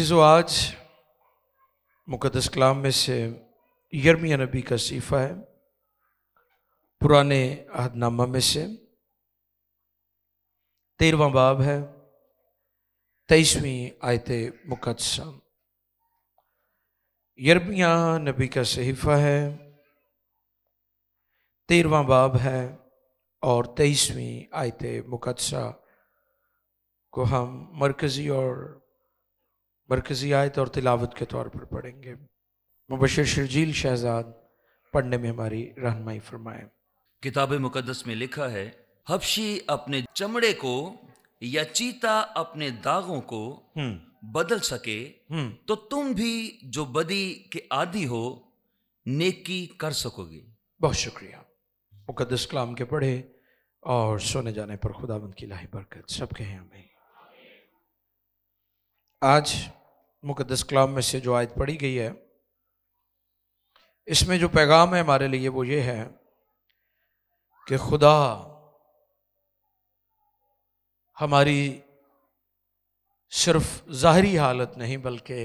अजीज़ो आज मुकदस कलाम में से यरमिया नबी का सीफ़ा है पुराने अहदनामा में से तेरवा बाब है तेईसवीं आयत मुकदसा यरमिया नबी का सहीफ़ा है तेरवा बाब है और तेईसवीं आयत मुकदसा को हम मरकज़ी और मरकजी आयत और तिलावत के तौर पर पढ़ेंगे मुबशर शर्जील शहजाद पढ़ने में हमारी रहनमाई फरमाए किताब मुकदस में लिखा है हबशी अपने चमड़े को या चीता अपने दागों को हम्म। बदल सके हम्म। तो तुम भी जो बदी के आदि हो नेकी कर सकोगे बहुत शुक्रिया मुकदस कलाम के पढ़े और सोने जाने पर खुदाबंद की लाही बरकत सबके हैं हमें आज मुकदस कलाम में से जो आयत पढ़ी गई है इसमें जो पैगाम है हमारे लिए वो ये है कि खुदा हमारी सिर्फ ज़ाहरी हालत नहीं बल्कि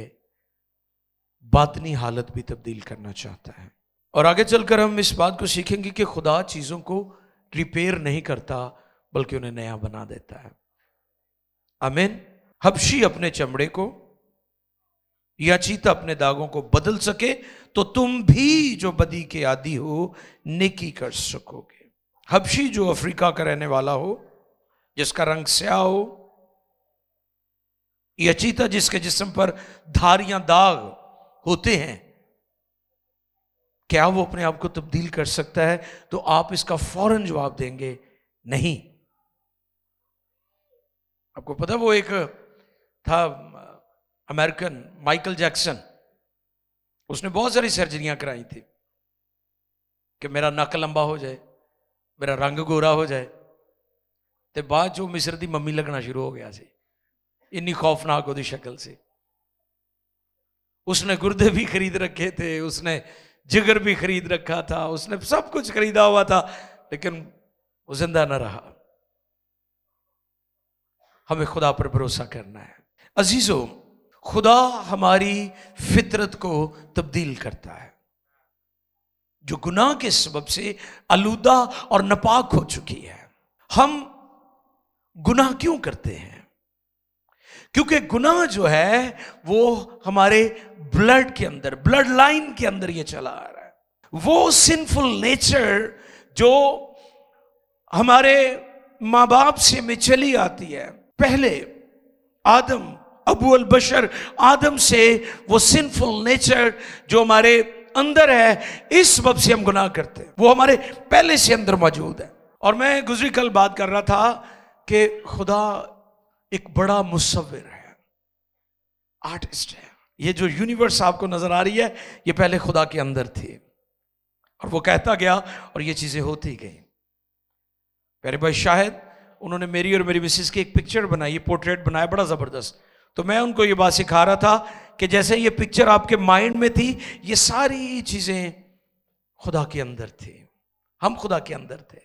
बातनी हालत भी तब्दील करना चाहता है और आगे चलकर हम इस बात को सीखेंगे कि खुदा चीज़ों को रिपेयर नहीं करता बल्कि उन्हें नया बना देता है अमीन हबशी अपने चमड़े को या चीता अपने दागों को बदल सके तो तुम भी जो बदी के आदि हो नेकी कर सकोगे हबशी जो अफ्रीका का रहने वाला हो जिसका रंग स्या हो या चीता जिसके जिस्म पर धारियां दाग होते हैं क्या वो अपने आप को तब्दील कर सकता है तो आप इसका फौरन जवाब देंगे नहीं आपको पता वो एक था अमेरिकन माइकल जैक्सन उसने बहुत सारी सर्जरियां कराई थी कि मेरा नक लंबा हो जाए मेरा रंग गोरा हो जाए तो बाद चो मिस्र की मम्मी लगना शुरू हो गया से इन्नी खौफनाक वो शक्ल से उसने गुर्दे भी खरीद रखे थे उसने जिगर भी खरीद रखा था उसने सब कुछ खरीदा हुआ था लेकिन वो जिंदा ना रहा हमें खुदा पर भरोसा करना है अजीजों खुदा हमारी फितरत को तब्दील करता है जो गुनाह के सबब से आलूदा और नपाक हो चुकी है हम गुनाह क्यों करते हैं क्योंकि गुनाह जो है वो हमारे ब्लड के अंदर ब्लड लाइन के अंदर ये चला आ रहा है वो सिंफुल नेचर जो हमारे मां बाप से में चली आती है पहले आदम अबू बशर आदम से वो सिंफुल नेचर जो हमारे अंदर है इस सब से हम गुनाह करते हैं वो हमारे पहले से अंदर मौजूद है और मैं गुजरी कल बात कर रहा था कि खुदा एक बड़ा मुसविर है आर्टिस्ट है ये जो यूनिवर्स आपको नजर आ रही है ये पहले खुदा के अंदर थी और वो कहता गया और ये चीजें होती गई प्यारे भाई शायद उन्होंने मेरी और मेरी मिसिस की एक पिक्चर बनाई पोर्ट्रेट बनाया बड़ा ज़बरदस्त तो मैं उनको ये बात सिखा रहा था कि जैसे ये पिक्चर आपके माइंड में थी ये सारी चीज़ें खुदा के अंदर थी हम खुदा के अंदर थे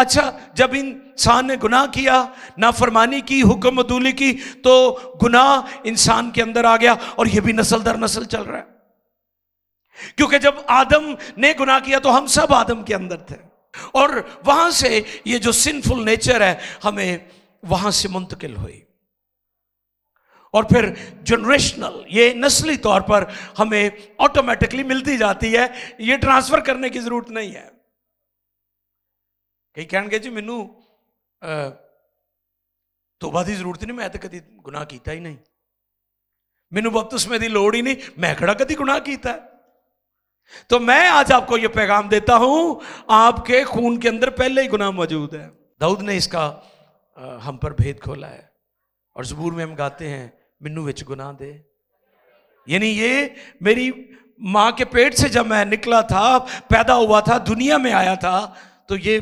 अच्छा जब इंसान ने गुनाह किया नाफरमानी की हुक्म मदूली की तो गुनाह इंसान के अंदर आ गया और यह भी नस्ल दर नस्ल चल रहा है क्योंकि जब आदम ने गुनाह किया तो हम सब आदम के अंदर थे और वहां से ये जो सिंफुल नेचर है हमें वहां से मुंतकिल हुई और फिर जनरेशनल ये नस्ली तौर पर हमें ऑटोमेटिकली मिलती जाती है ये ट्रांसफर करने की जरूरत नहीं है कई ਕਹਿਣਗੇ मैनू ਮੈਨੂੰ ਤੋਬਾ ਦੀ ਜ਼ਰੂਰਤ ਨਹੀਂ ਮੈਂ ਤਾਂ ਕਦੀ ਗੁਨਾਹ ਕੀਤਾ ਹੀ ਨਹੀਂ ਮੈਨੂੰ ਬਪਤਿਸਮੇ की लड़ ही नहीं मैं खड़ा कभी गुनाह किया तो मैं आज आपको यह पैगाम देता हूं आपके खून के अंदर पहले ही गुनाह मौजूद है दाऊद ने इसका हम पर भेद खोला है और जबूर में हम गाते हैं ਮੈਨੂੰ ਵਿੱਚ गुना दे यानी ये मेरी माँ के पेट से जब मैं निकला था पैदा हुआ था दुनिया में आया था तो ये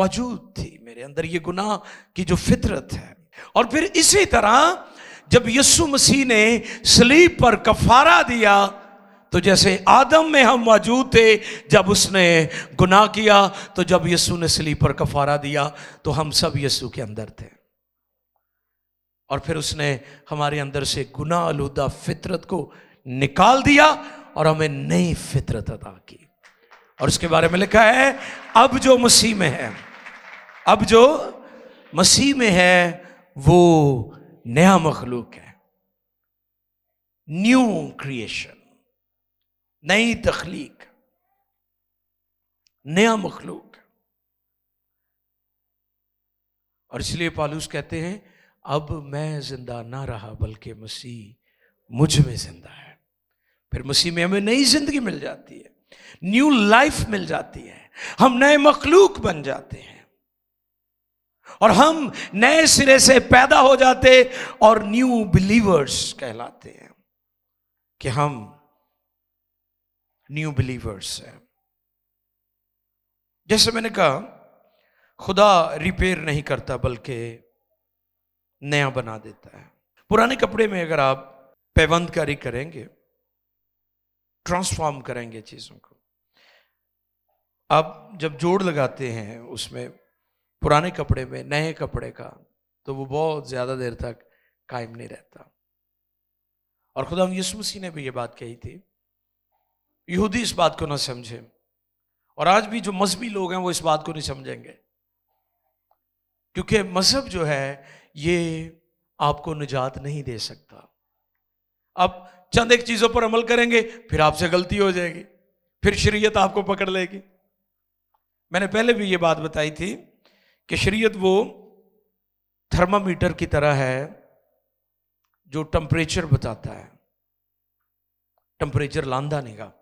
मौजूद थी मेरे अंदर ये गुनाह की जो फितरत है और फिर इसी तरह जब यीशु मसीह ने स्लीप पर कफारा दिया तो जैसे आदम में हम मौजूद थे जब उसने गुनाह किया तो जब यीशु ने स्लीप पर कफारा दिया तो हम सब यीशु के अंदर थे और फिर उसने हमारे अंदर से गुना आलूदा फितरत को निकाल दिया और हमें नई फितरत अदा की और उसके बारे में लिखा है अब जो मसीह में है अब जो मसीह में है वो नया मखलूक है न्यू क्रिएशन नई तखलीक नया मखलूक और इसलिए पालूस कहते हैं अब मैं जिंदा ना रहा बल्कि मसीह मुझ में जिंदा है फिर मसीह में हमें नई जिंदगी मिल जाती है न्यू लाइफ मिल जाती है हम नए मखलूक बन जाते हैं और हम नए सिरे से पैदा हो जाते और न्यू बिलीवर्स कहलाते हैं कि हम न्यू बिलीवर्स हैं जैसे मैंने कहा खुदा रिपेयर नहीं करता बल्कि नया बना देता है पुराने कपड़े में अगर आप पैबंदकारी करेंगे ट्रांसफॉर्म करेंगे चीज़ों को आप जब जोड़ लगाते हैं उसमें पुराने कपड़े में नए कपड़े का तो वो बहुत ज़्यादा देर तक कायम नहीं रहता और खुदा यीशु ने भी ये बात कही थी यहूदी इस बात को ना समझे और आज भी जो मजहबी लोग हैं वो इस बात को नहीं समझेंगे क्योंकि मजहब जो है ये आपको निजात नहीं दे सकता आप चंद एक चीज़ों पर अमल करेंगे फिर आपसे गलती हो जाएगी फिर शरीयत आपको पकड़ लेगी मैंने पहले भी ये बात बताई थी कि शरीयत वो थर्मामीटर की तरह है जो टम्परेचर बताता है टम्परेचर लांदा का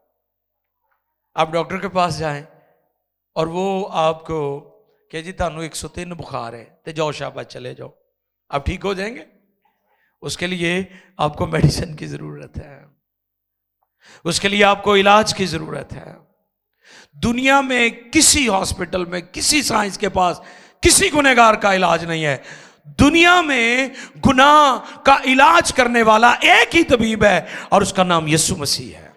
आप डॉक्टर के पास जाएं और वो आपको कह जी थानू एक सौ तीन बुखार है तो जाओ शाबा चले जाओ आप ठीक हो जाएंगे उसके लिए आपको मेडिसिन की ज़रूरत है उसके लिए आपको इलाज की ज़रूरत है दुनिया में किसी हॉस्पिटल में किसी साइंस के पास किसी गुनेगार का इलाज नहीं है दुनिया में गुनाह का इलाज करने वाला एक ही तबीब है और उसका नाम यीशु मसीह है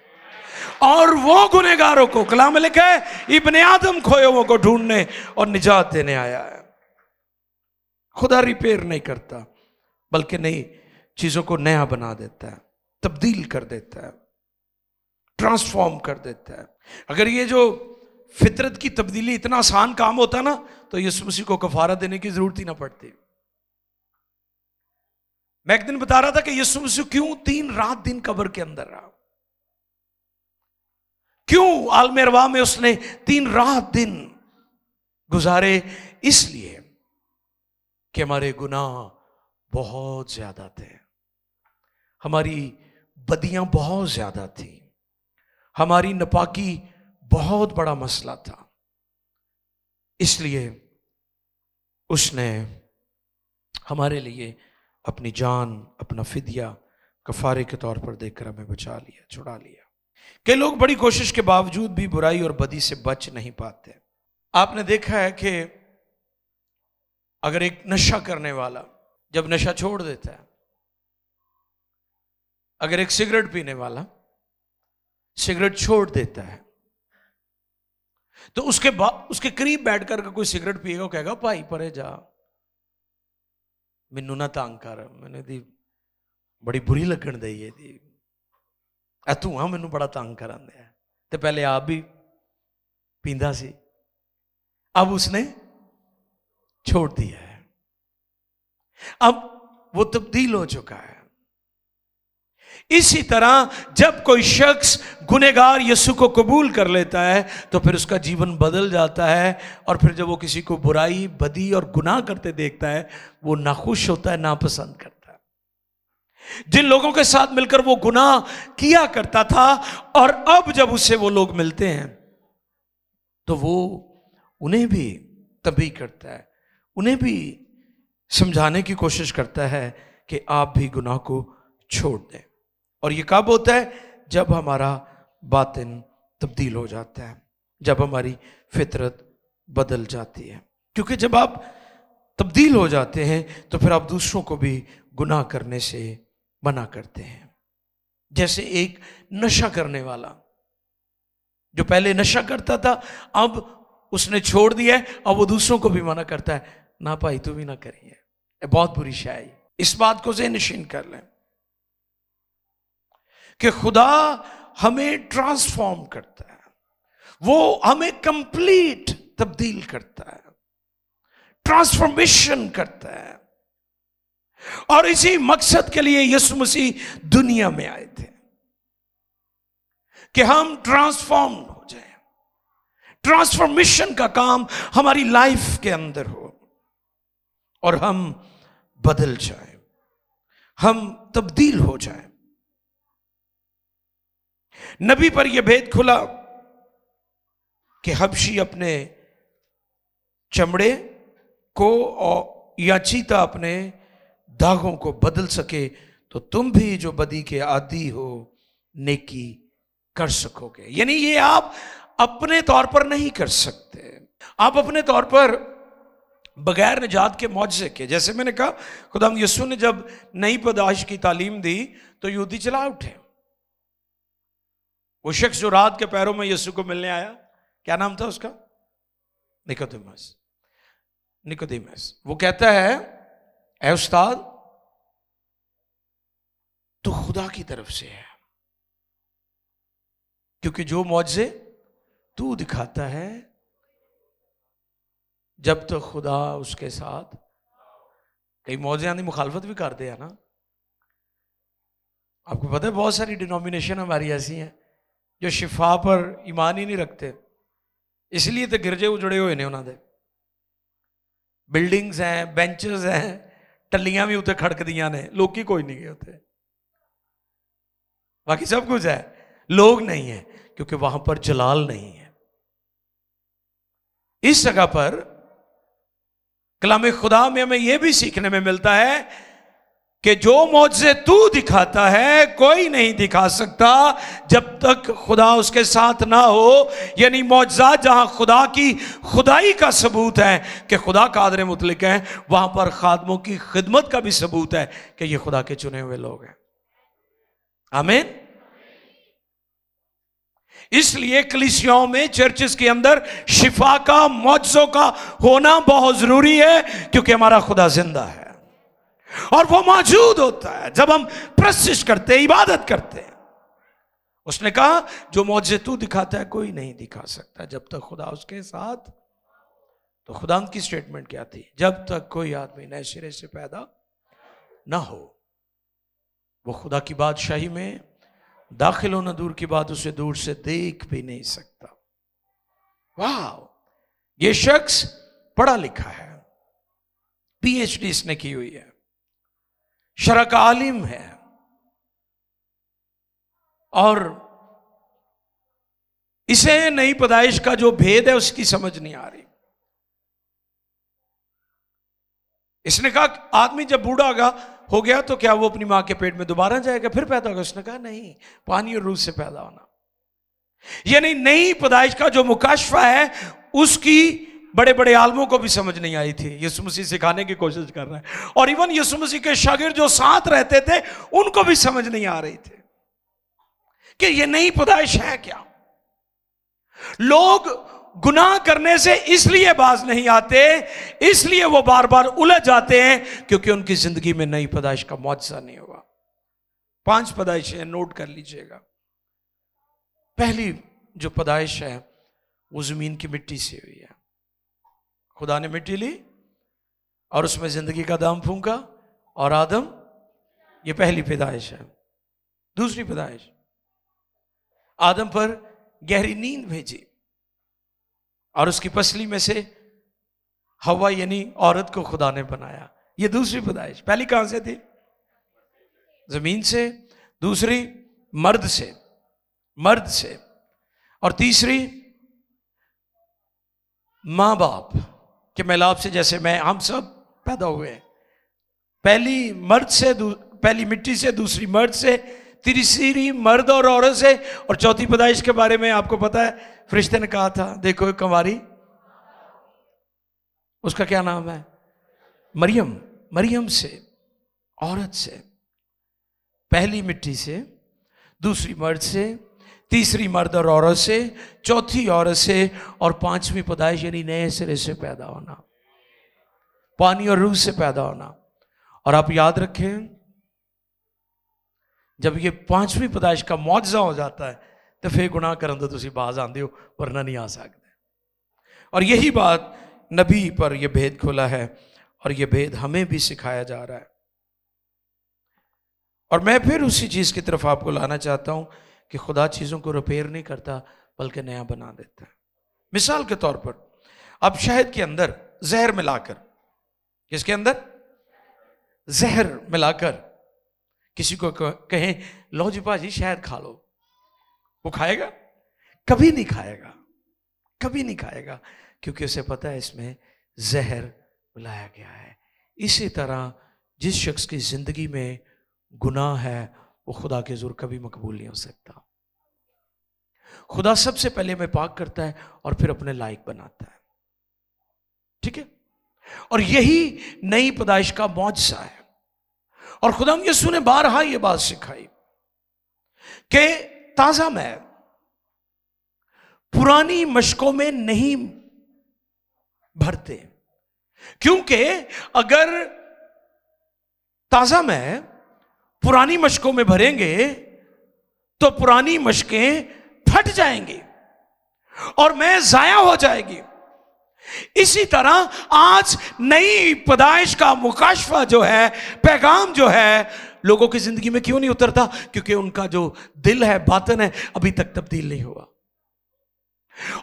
और वो गुनेगारों को कलाम लिखे है इबन आदम खोए वो को ढूंढने और निजात देने आया है खुदा रिपेयर नहीं करता बल्कि नहीं चीजों को नया बना देता है तब्दील कर देता है ट्रांसफॉर्म कर देता है अगर ये जो फितरत की तब्दीली इतना आसान काम होता ना तो यीशु मसीह को कफारा देने की जरूरत ही ना पड़ती मैं एक दिन बता रहा था कि यीशु मसीह क्यों तीन रात दिन कब्र के अंदर रहा क्यों आलमेरवा में उसने तीन रात दिन गुजारे इसलिए कि हमारे गुनाह बहुत ज़्यादा थे हमारी बदियां बहुत ज़्यादा थी हमारी नपाकी बहुत बड़ा मसला था इसलिए उसने हमारे लिए अपनी जान अपना फिदिया कफारे के तौर पर देकर हमें बचा लिया छुड़ा लिया कई लोग बड़ी कोशिश के बावजूद भी बुराई और बदी से बच नहीं पाते आपने देखा है कि अगर एक नशा करने वाला जब नशा छोड़ देता है अगर एक सिगरेट पीने वाला सिगरेट छोड़ देता है तो उसके बाद उसके करीब बैठ कर कोई सिगरेट पिएगा कहेगा भाई परे जा कर मैंने दी बड़ी बुरी लगन ਬੜੀ है दी तू हाँ मैनू बड़ा तंग कर ਤੰਗ ਕਰਾਂਦਾ ਤੇ पहले आप भी पींदा सी अब उसने छोड़ दिया है अब वो तब्दील हो चुका है इसी तरह जब कोई शख्स गुनेगार यसु को कबूल कर लेता है तो फिर उसका जीवन बदल जाता है और फिर जब वो किसी को बुराई बदी और गुनाह करते देखता है वो नाखुश होता है नापसंद करता है जिन लोगों के साथ मिलकर वो गुनाह किया करता था और अब जब उससे वो लोग मिलते हैं तो वो उन्हें भी तभी करता है उन्हें भी समझाने की कोशिश करता है कि आप भी गुनाह को छोड़ दें और ये कब होता है जब हमारा बातिन तब्दील हो जाता है जब हमारी फितरत बदल जाती है क्योंकि जब आप तब्दील हो जाते हैं तो फिर आप दूसरों को भी गुनाह करने से मना करते हैं जैसे एक नशा करने वाला जो पहले नशा करता था अब उसने छोड़ दिया है अब वो दूसरों को भी मना करता है ना पाई तू भी ना करिए बहुत बुरी शायद इस बात को जेन नशीन कर लें कि खुदा हमें ट्रांसफॉर्म करता है वो हमें कंप्लीट तब्दील करता है ट्रांसफॉर्मेशन करता है और इसी मकसद के लिए यीशु मसीह दुनिया में आए थे कि हम ट्रांसफॉर्म हो जाए ट्रांसफॉर्मेशन का काम हमारी लाइफ के अंदर हो और हम बदल जाए हम तब्दील हो जाए नबी पर यह भेद खुला कि हबशी अपने चमड़े को और या चीता अपने दागों को बदल सके तो तुम भी जो बदी के आदि हो नेकी कर सकोगे यानी ये आप अपने तौर पर नहीं कर सकते आप अपने तौर पर बगैर निजात के मुआवजे के जैसे मैंने कहा खुदा यसु ने जब नई पैदाइश की तालीम दी तो यूदी चला उठे वो शख्स जो रात के पैरों में यसु को मिलने आया क्या नाम था उसका निकोदिमस निकोदिमस वो कहता है ए उस्ताद तो खुदा की तरफ से है क्योंकि जो मुआवजे तू दिखाता है जब तक तो खुदा उसके साथ कई मौजे की मुखालफत भी करते हैं ना आपको पता है बहुत सारी डिनोमिनेशन हमारी ऐसी हैं जो शिफा पर ईमान ही नहीं रखते इसलिए तो गिरजे उजड़े हुए ने उन्होंने बिल्डिंग्स हैं बेंचेस हैं टलियां भी खड़क दिया ने लोग कोई नहीं गए उत्ते बाकी सब कुछ है लोग नहीं है क्योंकि वहां पर जलाल नहीं है इस जगह पर कलाम खुदा में हमें यह भी सीखने में मिलता है कि जो मौजे तू दिखाता है कोई नहीं दिखा सकता जब तक खुदा उसके साथ ना हो यानी मुआजा जहां खुदा की खुदाई का सबूत है कि खुदा कादर मुतलिक है वहां पर खादमों की खिदमत का भी सबूत है कि ये खुदा के चुने हुए लोग हैं आमीन इसलिए कलिसियाओं में चर्चेस के अंदर शिफा का मुआवजों का होना बहुत ज़रूरी है क्योंकि हमारा खुदा जिंदा है और वो मौजूद होता है जब हम प्रशिश करते इबादत करते हैं उसने कहा जो मौजे तू दिखाता है कोई नहीं दिखा सकता जब तक खुदा उसके साथ तो खुदा की स्टेटमेंट क्या थी जब तक कोई आदमी नए सिरे से पैदा ना हो वो खुदा की बादशाही में दाखिल होना दूर की बात उसे दूर से देख भी नहीं सकता वाह ये शख्स पढ़ा लिखा है पीएचडी इसने की हुई है शरक आलिम है और इसे नई पैदाइश का जो भेद है उसकी समझ नहीं आ रही इसने कहा आदमी जब बूढ़ा होगा हो गया तो क्या वो अपनी मां के पेट में दोबारा जाएगा फिर पैदा होगा उसने कहा नहीं पानी और रूह से पैदा होना यानी नई पैदाइश का जो मुकाशफा है उसकी बड़े बड़े आलमों को भी समझ नहीं आई थी यीशु मसीह सिखाने की कोशिश कर रहे हैं और इवन यीशु मसीह के शागिर जो साथ रहते थे उनको भी समझ नहीं आ रही थी कि ये नई पैदाइश है क्या लोग गुनाह करने से इसलिए बाज नहीं आते इसलिए वो बार बार उलझ जाते हैं क्योंकि उनकी जिंदगी में नई पैदाइश का मुआवजा नहीं हुआ पांच पैदाइशें नोट कर लीजिएगा पहली जो पैदाइश है वो जमीन की मिट्टी से हुई है खुदा ने मिट्टी ली और उसमें जिंदगी का दाम फूंका और आदम ये पहली पैदाइश है दूसरी पैदाइश आदम पर गहरी नींद भेजी और उसकी पसली में से हवा यानी औरत को खुदा ने बनाया ये दूसरी पैदाइश पहली कहां से थी जमीन से दूसरी मर्द से मर्द से और तीसरी माँ बाप के मिलाप से जैसे मैं हम सब पैदा हुए हैं पहली मर्द से पहली मिट्टी से दूसरी मर्द से तीसरी मर्द और औरत से और चौथी पैदाइश के बारे में आपको पता है फरिश्ते ने कहा था देखो कंवारी उसका क्या नाम है मरियम मरियम से औरत से पहली मिट्टी से दूसरी मर्द से तीसरी मर्द और औरत से चौथी औरत से और पांचवी पैदाइश यानी नए सिरे से पैदा होना पानी और रूह से पैदा होना और आप याद रखें जब ये पांचवी पदाइश का मुआवजा हो जाता है तो फिर गुनाह करने तो तुम बाज आते हो वरना नहीं आ सकते और यही बात नबी पर यह भेद खुला है और यह भेद हमें भी सिखाया जा रहा है और मैं फिर उसी चीज़ की तरफ आपको लाना चाहता हूं कि खुदा चीज़ों को रिपेयर नहीं करता बल्कि नया बना देता है मिसाल के तौर पर अब शहद के अंदर जहर मिलाकर किसके अंदर जहर मिलाकर किसी को कहें लो जी पाजी शहद खा लो वो खाएगा कभी नहीं खाएगा कभी नहीं खाएगा क्योंकि उसे पता है इसमें जहर मिलाया गया है इसी तरह जिस शख्स की ज़िंदगी में गुनाह है वो खुदा के जोर कभी मकबूल नहीं हो सकता खुदा सबसे पहले हमें पाक करता है और फिर अपने लायक बनाता है ठीक है और यही नई पैदाइश का मौजसा है और खुदाम यसू ने बारहा ये बात सिखाई कि ताजा मैं पुरानी मशकों में नहीं भरते क्योंकि अगर ताजा मैं पुरानी मशकों में भरेंगे तो पुरानी मशकें फट जाएंगी और मैं जाया हो जाएगी इसी तरह आज नई पदाइश का मुकाशवा जो है पैगाम जो है लोगों की जिंदगी में क्यों नहीं उतरता क्योंकि उनका जो दिल है बातन है अभी तक तब्दील नहीं हुआ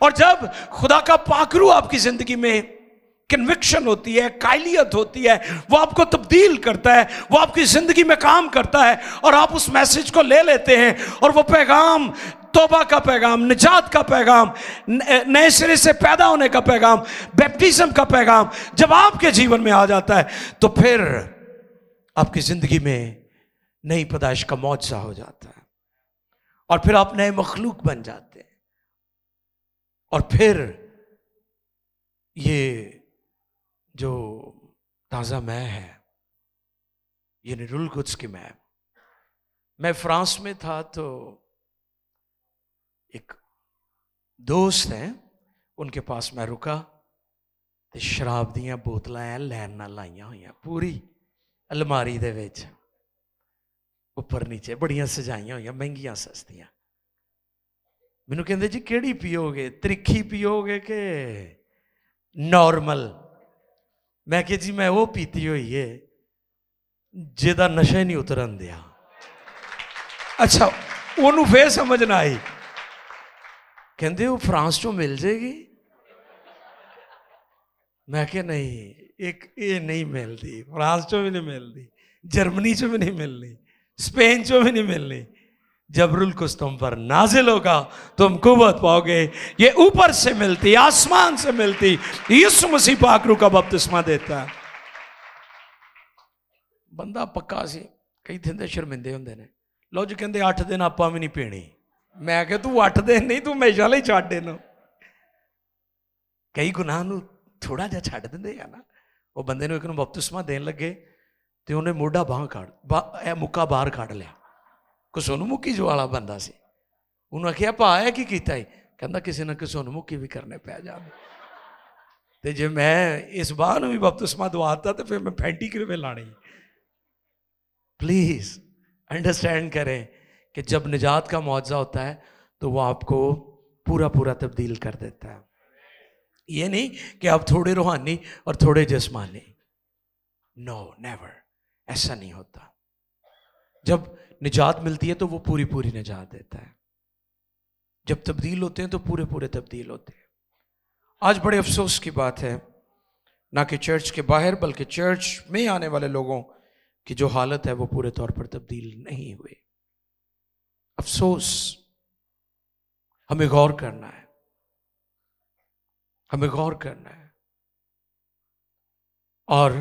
और जब खुदा का पाखरू आपकी जिंदगी में कन्विक्शन होती है कायलियत होती है वो आपको तब्दील करता है वो आपकी ज़िंदगी में काम करता है और आप उस मैसेज को ले लेते हैं और वो पैगाम तोबा का पैगाम निजात का पैगाम नए सिरे से पैदा होने का पैगाम बैप्टिज्म का पैगाम जब आपके जीवन में आ जाता है तो फिर आपकी ज़िंदगी में नई पैदाइश का मुआवजा हो जाता है और फिर आप नए मखलूक बन जाते हैं और फिर ये जो ताज़ा मैं है ये निरुल गुज्स की मैं मैं फ्रांस में था तो एक दोस्त हैं उनके पास मैं रुका तो शराब दिया बोतल लैन न लाइया हुई पूरी अलमारी दे उपर नीचे बड़िया सजाइया हुई महंगिया सस्तिया मैं केंद्र जी कि पीओगे त्रिखी पियोगे के नॉर्मल मैं क्या जी मैं वो पीती हुई है जिदा नशे नहीं उतरन दिया अच्छा वनू फिर समझ ना आई ਕਹਿੰਦੇ ਉਹ ਫਰਾਂਸ ਚੋਂ ਮਿਲ ਜੇਗੀ ਮੈਂ ਕਿਹਾ ਨਹੀਂ ਇੱਕ ਇਹ ਨਹੀਂ ਮਿਲਦੀ ਫਰਾਂਸ ਚੋਂ ਵੀ ਨਹੀਂ ਮਿਲਦੀ जर्मनी चो भी नहीं मिलनी स्पेन चो भी नहीं मिलनी जबरुल कुछ तुम पर नाजिल होगा तुम कुत पाओगे ये ऊपर से मिलती आसमान से मिलती इस मसीह पाकरू का बपतिस्मा देता है बंदा पक्का कई थे शर्मिंदे होंगे ने लो जी कहते अठ दिन आप भी नहीं पीनी ਮੈਂ ਕਿਹਾ ਤੂੰ 8 ਦਿਨ ਨਹੀਂ ਤੂੰ ਹਮੇਸ਼ਾ ਲਈ ਛੱਡ ਇਹਨੂੰ ਕਈ ਗੁਨਾਹ ਨੂੰ ਥੋੜਾ ਜਿਹਾ ਛੱਡ ਦਿੰਦੇ ਆ ਨਾ ਉਹ ਬੰਦੇ ਨੂੰ ਇੱਕ ਨੂੰ ਬਪਤਿਸਮਾ ਦੇਣ ਲੱਗੇ ਤੇ ਉਹਨੇ ਮੋਢਾ ਬਾਹ ਕੱਢ ਇਹ ਮੁੱਕਾ ਬਾਹਰ ਕੱਢ ਲਿਆ ਕੋ ਸੋਨੂੰ ਮੁੱਕੀ ਜੋ ਵਾਲਾ ਬੰਦਾ ਸੀ ਉਹਨੂੰ ਆਖਿਆ ਭਾ ਇਹ ਕੀ ਕੀਤਾ ਹੈ ਕਹਿੰਦਾ ਕਿਸੇ ਨਾ ਕਿਸੇ ਨੂੰ ਮੁੱਕੀ ਵੀ ਕਰਨੇ ਪੈ ਜਾਵੇ ਤੇ ਜੇ ਮੈਂ ਇਸ ਬਾਹ ਨੂੰ ਵੀ ਬਪਤਿਸਮਾ ਦਵਾਤਾ ਤੇ ਫਿਰ ਮੈਂ ਫੈਂਟੀ ਕਿਵੇਂ ਲਾਣੀ ਪਲੀਜ਼ ਅੰਡਰਸਟੈਂਡ ਕਰੇ कि जब निजात का मुआवजा होता है तो वो आपको पूरा पूरा तब्दील कर देता है ये नहीं कि आप थोड़े रूहानी और थोड़े जिसमानी नो नेवर ऐसा नहीं होता जब निजात मिलती है तो वो पूरी पूरी निजात देता है जब तब्दील होते हैं तो पूरे पूरे तब्दील होते हैं आज बड़े अफसोस की बात है ना कि चर्च के बाहर बल्कि चर्च में आने वाले लोगों की जो हालत है वो पूरे तौर पर तब्दील नहीं हुई अफसोस हमें गौर करना है हमें गौर करना है और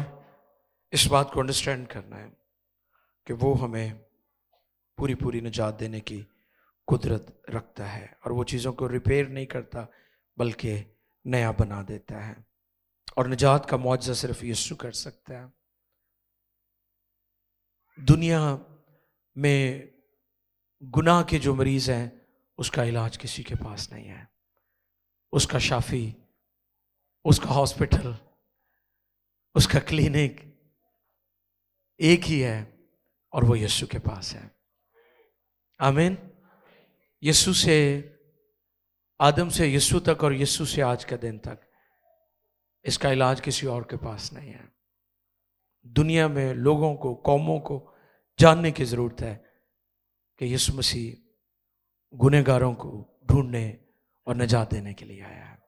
इस बात को अंडरस्टैंड करना है कि वो हमें पूरी पूरी निजात देने की कुदरत रखता है और वो चीज़ों को रिपेयर नहीं करता बल्कि नया बना देता है और निजात का मुआवजा सिर्फ यस्सु कर सकता है दुनिया में गुनाह के जो मरीज़ हैं उसका इलाज किसी के पास नहीं है उसका शाफी उसका हॉस्पिटल उसका क्लिनिक एक ही है और वो यीशु के पास है आमीन यीशु से आदम से यीशु तक और यीशु से आज के दिन तक इसका इलाज किसी और के पास नहीं है दुनिया में लोगों को कौमों को जानने की ज़रूरत है कि यीशु मसीह गुनहगारों को ढूंढने और नजात देने के लिए आया है